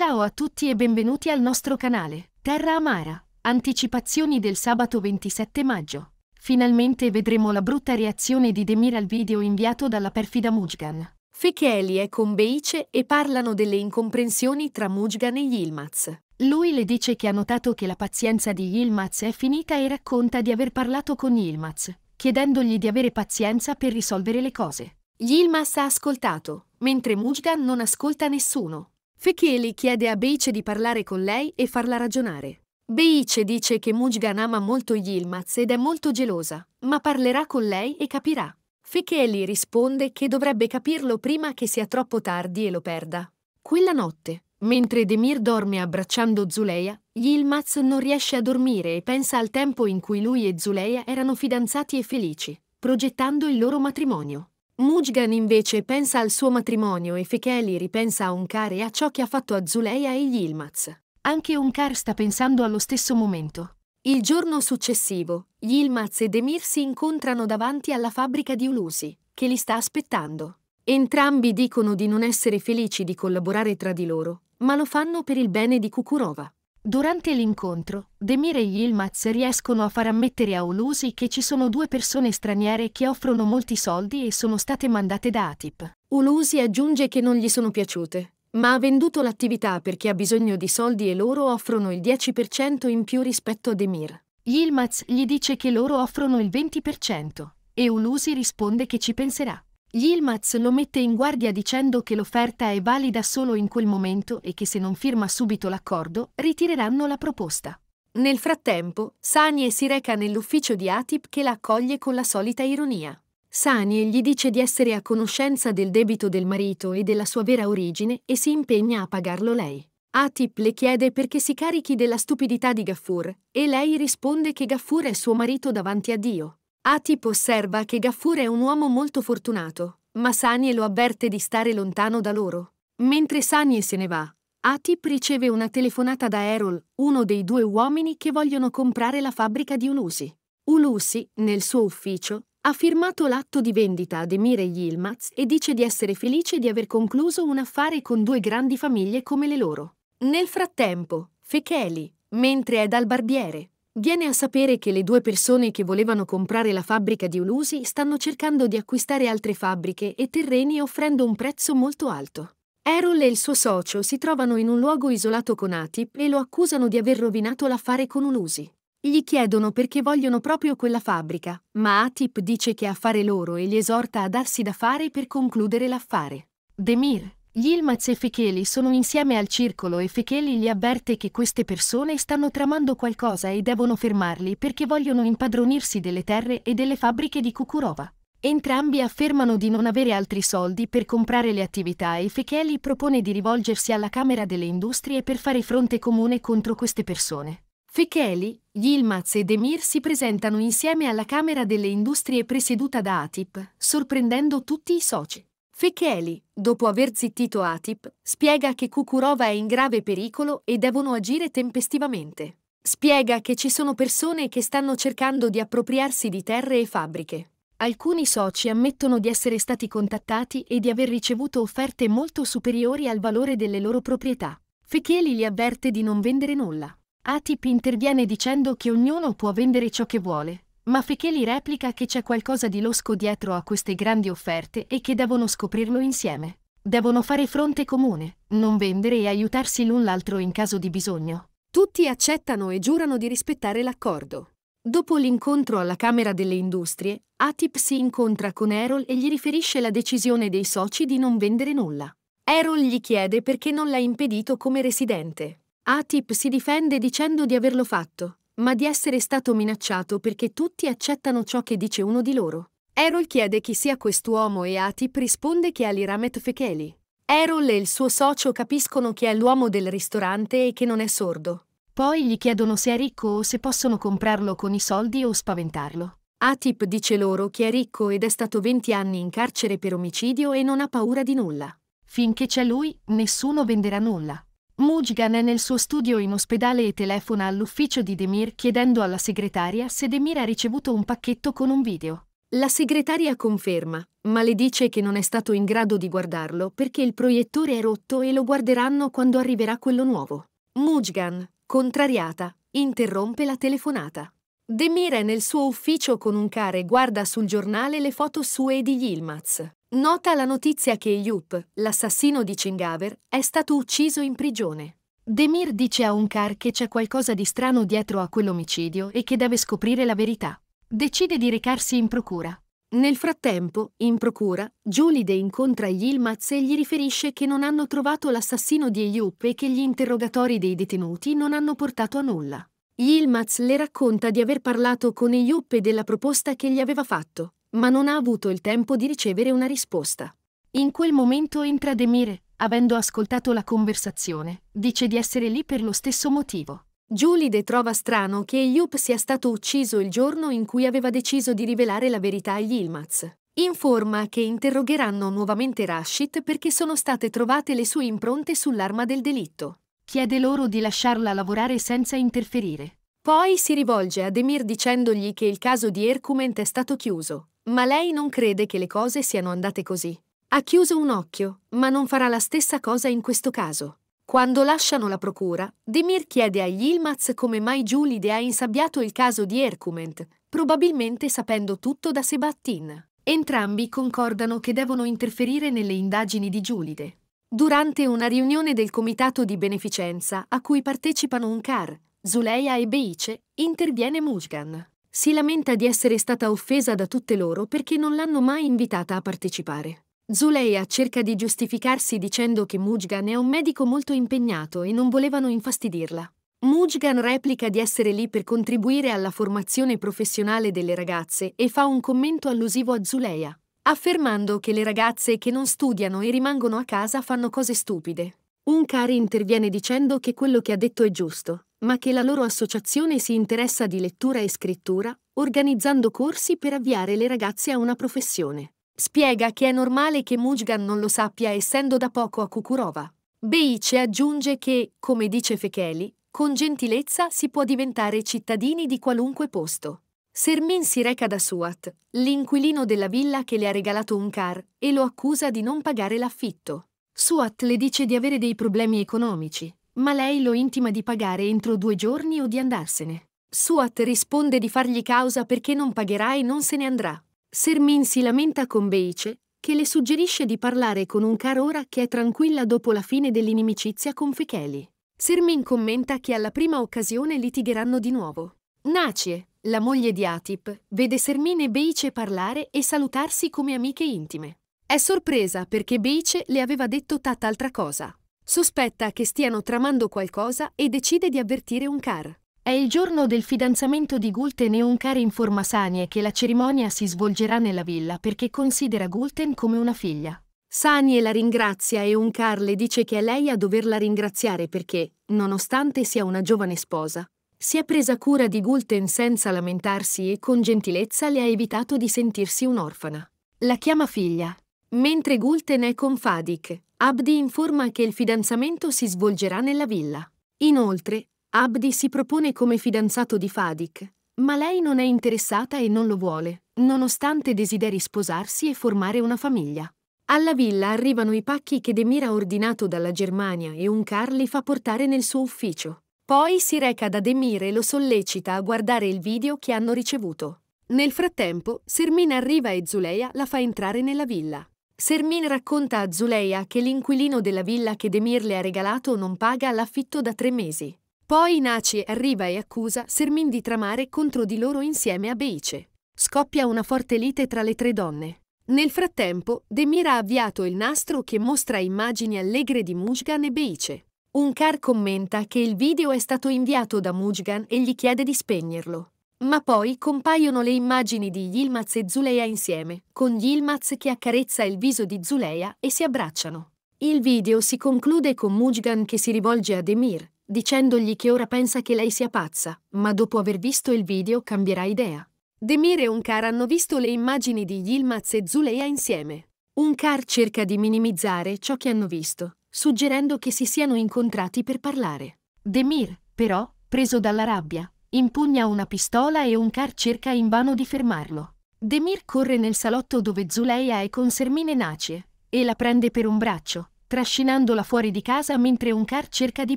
Ciao a tutti e benvenuti al nostro canale. Terra Amara. Anticipazioni del sabato 27 maggio. Finalmente vedremo la brutta reazione di Demir al video inviato dalla perfida Mujgan. Fekeli è con Beice e parlano delle incomprensioni tra Mujgan e Yilmaz. Lui le dice che ha notato che la pazienza di Yilmaz è finita e racconta di aver parlato con Yilmaz, chiedendogli di avere pazienza per risolvere le cose. Yilmaz ha ascoltato, mentre Mujgan non ascolta nessuno. Fekeli chiede a Beice di parlare con lei e farla ragionare. Beice dice che Mujgan ama molto Yilmaz ed è molto gelosa, ma parlerà con lei e capirà. Fekeli risponde che dovrebbe capirlo prima che sia troppo tardi e lo perda. Quella notte, mentre Demir dorme abbracciando Zuleia, Yilmaz non riesce a dormire e pensa al tempo in cui lui e Zuleia erano fidanzati e felici, progettando il loro matrimonio. Mujgan invece pensa al suo matrimonio e Fekeli ripensa a Onkar e a ciò che ha fatto a Zuleia e Yilmaz. Ilmaz. Anche Onkar sta pensando allo stesso momento. Il giorno successivo, Yilmaz Ilmaz e Demir si incontrano davanti alla fabbrica di Ulusi, che li sta aspettando. Entrambi dicono di non essere felici di collaborare tra di loro, ma lo fanno per il bene di Kukurova. Durante l'incontro, Demir e Yilmaz riescono a far ammettere a Ulusi che ci sono due persone straniere che offrono molti soldi e sono state mandate da Atip. Ulusi aggiunge che non gli sono piaciute, ma ha venduto l'attività perché ha bisogno di soldi e loro offrono il 10% in più rispetto a Demir. Yilmaz gli dice che loro offrono il 20% e Ulusi risponde che ci penserà. Yilmaz lo mette in guardia dicendo che l'offerta è valida solo in quel momento e che se non firma subito l'accordo ritireranno la proposta. Nel frattempo, Sanie si reca nell'ufficio di Atip che la accoglie con la solita ironia. Sanie gli dice di essere a conoscenza del debito del marito e della sua vera origine e si impegna a pagarlo lei. Atip le chiede perché si carichi della stupidità di Gaffur e lei risponde che Gaffur è suo marito davanti a Dio. Atip osserva che Gaffur è un uomo molto fortunato, ma Sanie lo avverte di stare lontano da loro. Mentre Sanie se ne va, Atip riceve una telefonata da Errol, uno dei due uomini che vogliono comprare la fabbrica di Ulusi. Ulusi, nel suo ufficio, ha firmato l'atto di vendita ad Emire Yilmaz e dice di essere felice di aver concluso un affare con due grandi famiglie come le loro. Nel frattempo, Fecheli, mentre è dal barbiere, Viene a sapere che le due persone che volevano comprare la fabbrica di Ulusi stanno cercando di acquistare altre fabbriche e terreni offrendo un prezzo molto alto. Errol e il suo socio si trovano in un luogo isolato con Atip e lo accusano di aver rovinato l'affare con Ulusi. Gli chiedono perché vogliono proprio quella fabbrica, ma Atip dice che è affare loro e li esorta a darsi da fare per concludere l'affare. Demir gli Ilmaz e Fecheli sono insieme al circolo e Fecheli li avverte che queste persone stanno tramando qualcosa e devono fermarli perché vogliono impadronirsi delle terre e delle fabbriche di Kukurova. Entrambi affermano di non avere altri soldi per comprare le attività e Fecheli propone di rivolgersi alla Camera delle Industrie per fare fronte comune contro queste persone. Fecheli, Yilmaz ed Emir si presentano insieme alla Camera delle Industrie presieduta da Atip, sorprendendo tutti i soci. Fecheli, dopo aver zittito Atip, spiega che Kukurova è in grave pericolo e devono agire tempestivamente. Spiega che ci sono persone che stanno cercando di appropriarsi di terre e fabbriche. Alcuni soci ammettono di essere stati contattati e di aver ricevuto offerte molto superiori al valore delle loro proprietà. Fecheli li avverte di non vendere nulla. Atip interviene dicendo che ognuno può vendere ciò che vuole, ma Ficheli replica che c'è qualcosa di losco dietro a queste grandi offerte e che devono scoprirlo insieme. Devono fare fronte comune, non vendere e aiutarsi l'un l'altro in caso di bisogno. Tutti accettano e giurano di rispettare l'accordo. Dopo l'incontro alla Camera delle Industrie, Atip si incontra con Errol e gli riferisce la decisione dei soci di non vendere nulla. Errol gli chiede perché non l'ha impedito come residente. Atip si difende dicendo di averlo fatto, ma di essere stato minacciato perché tutti accettano ciò che dice uno di loro. Erol chiede chi sia quest'uomo e Atip risponde che è Aliramet Fekeli. Erol e il suo socio capiscono che è l'uomo del ristorante e che non è sordo. Poi gli chiedono se è ricco o se possono comprarlo con i soldi o spaventarlo. Atip dice loro che è ricco ed è stato 20 anni in carcere per omicidio e non ha paura di nulla. Finché c'è lui, nessuno venderà nulla. Mujgan è nel suo studio in ospedale e telefona all'ufficio di Demir chiedendo alla segretaria se Demir ha ricevuto un pacchetto con un video. La segretaria conferma, ma le dice che non è stato in grado di guardarlo perché il proiettore è rotto e lo guarderanno quando arriverà quello nuovo. Mujgan, contrariata, interrompe la telefonata. Demir è nel suo ufficio con un care e guarda sul giornale le foto sue e di Yilmaz. Nota la notizia che Yup, l'assassino di Cingaver, è stato ucciso in prigione. Demir dice a Unkar che c'è qualcosa di strano dietro a quell'omicidio e che deve scoprire la verità. Decide di recarsi in procura. Nel frattempo, in procura, Julide incontra Yilmaz e gli riferisce che non hanno trovato l'assassino di Eyup e che gli interrogatori dei detenuti non hanno portato a nulla. Yilmaz le racconta di aver parlato con Eyup e della proposta che gli aveva fatto, ma non ha avuto il tempo di ricevere una risposta. In quel momento entra Demir, avendo ascoltato la conversazione, dice di essere lì per lo stesso motivo. Julide trova strano che Yup sia stato ucciso il giorno in cui aveva deciso di rivelare la verità agli Ilmaz. Informa che interrogheranno nuovamente Rashid perché sono state trovate le sue impronte sull'arma del delitto. Chiede loro di lasciarla lavorare senza interferire. Poi si rivolge a Demir dicendogli che il caso di Hercument è stato chiuso, ma lei non crede che le cose siano andate così. Ha chiuso un occhio, ma non farà la stessa cosa in questo caso. Quando lasciano la procura, Demir chiede a Yilmaz come mai Giulide ha insabbiato il caso di Ercument, probabilmente sapendo tutto da Sebattin. Entrambi concordano che devono interferire nelle indagini di Giulide. Durante una riunione del comitato di beneficenza a cui partecipano Unkar, Zuleia e Beice, interviene Mujgan si lamenta di essere stata offesa da tutte loro perché non l'hanno mai invitata a partecipare. Zuleia cerca di giustificarsi dicendo che Mujgan è un medico molto impegnato e non volevano infastidirla. Mujgan replica di essere lì per contribuire alla formazione professionale delle ragazze e fa un commento allusivo a Zuleia, affermando che le ragazze che non studiano e rimangono a casa fanno cose stupide. Un cari interviene dicendo che quello che ha detto è giusto, ma che la loro associazione si interessa di lettura e scrittura, organizzando corsi per avviare le ragazze a una professione. Spiega che è normale che Mujgan non lo sappia essendo da poco a Kukurova. Beice aggiunge che, come dice Fecheli, con gentilezza si può diventare cittadini di qualunque posto. Sermin si reca da Suat, l'inquilino della villa che le ha regalato un car, e lo accusa di non pagare l'affitto. Suat le dice di avere dei problemi economici, ma lei lo intima di pagare entro due giorni o di andarsene. Suat risponde di fargli causa perché non pagherà e non se ne andrà. Sermin si lamenta con Beice, che le suggerisce di parlare con un Carora che è tranquilla dopo la fine dell'inimicizia con Fecheli. Sermin commenta che alla prima occasione litigheranno di nuovo. Nacie, la moglie di Atip, vede Sermin e Beice parlare e salutarsi come amiche intime. È sorpresa perché Beice le aveva detto tata cosa. Sospetta che stiano tramando qualcosa e decide di avvertire un car. È il giorno del fidanzamento di Gulten e Onkar in forma Sanie che la cerimonia si svolgerà nella villa perché considera Gulten come una figlia. Sanie la ringrazia e Onkar le dice che è lei a doverla ringraziare perché, nonostante sia una giovane sposa, si è presa cura di Gulten senza lamentarsi e con gentilezza le ha evitato di sentirsi un'orfana. La chiama figlia Mentre Gulten è con Fadik, Abdi informa che il fidanzamento si svolgerà nella villa. Inoltre, Abdi si propone come fidanzato di Fadik, ma lei non è interessata e non lo vuole, nonostante desideri sposarsi e formare una famiglia. Alla villa arrivano i pacchi che Demir ha ordinato dalla Germania e un car li fa portare nel suo ufficio. Poi si reca da Demir e lo sollecita a guardare il video che hanno ricevuto. Nel frattempo, Sermina arriva e Zuleia la fa entrare nella villa. Sermin racconta a Zuleia che l'inquilino della villa che Demir le ha regalato non paga l'affitto da tre mesi. Poi Naci arriva e accusa Sermin di tramare contro di loro insieme a Beice. Scoppia una forte lite tra le tre donne. Nel frattempo, Demir ha avviato il nastro che mostra immagini allegre di Mujgan e Beice. Un car commenta che il video è stato inviato da Mujgan e gli chiede di spegnerlo. Ma poi compaiono le immagini di Yilmaz e Zuleia insieme, con Yilmaz che accarezza il viso di Zuleia e si abbracciano. Il video si conclude con Mujgan che si rivolge ad Emir, dicendogli che ora pensa che lei sia pazza, ma dopo aver visto il video cambierà idea. Demir e Unkar hanno visto le immagini di Yilmaz e Zuleia insieme. Unkar cerca di minimizzare ciò che hanno visto, suggerendo che si siano incontrati per parlare. Demir, però, preso dalla rabbia, impugna una pistola e Onkar cerca invano di fermarlo. Demir corre nel salotto dove Zuleia è con Sermine Nacie e la prende per un braccio, trascinandola fuori di casa mentre Onkar cerca di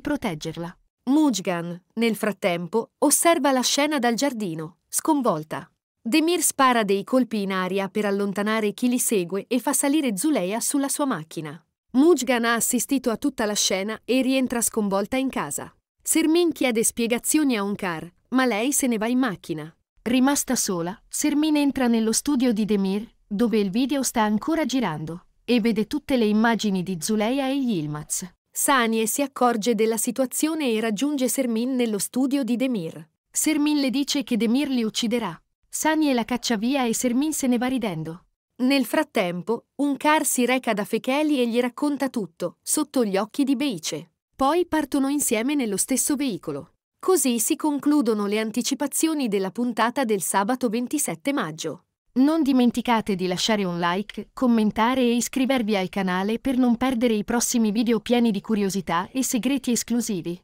proteggerla. Mujgan, nel frattempo, osserva la scena dal giardino, sconvolta. Demir spara dei colpi in aria per allontanare chi li segue e fa salire Zuleia sulla sua macchina. Mujgan ha assistito a tutta la scena e rientra sconvolta in casa. Sermin chiede spiegazioni a Onkar, ma lei se ne va in macchina. Rimasta sola, Sermin entra nello studio di Demir, dove il video sta ancora girando, e vede tutte le immagini di Zuleia e Yilmaz. Sanie si accorge della situazione e raggiunge Sermin nello studio di Demir. Sermin le dice che Demir li ucciderà. Sanie la caccia via e Sermin se ne va ridendo. Nel frattempo, un car si reca da Fecheli e gli racconta tutto, sotto gli occhi di Beice. Poi partono insieme nello stesso veicolo. Così si concludono le anticipazioni della puntata del sabato 27 maggio. Non dimenticate di lasciare un like, commentare e iscrivervi al canale per non perdere i prossimi video pieni di curiosità e segreti esclusivi.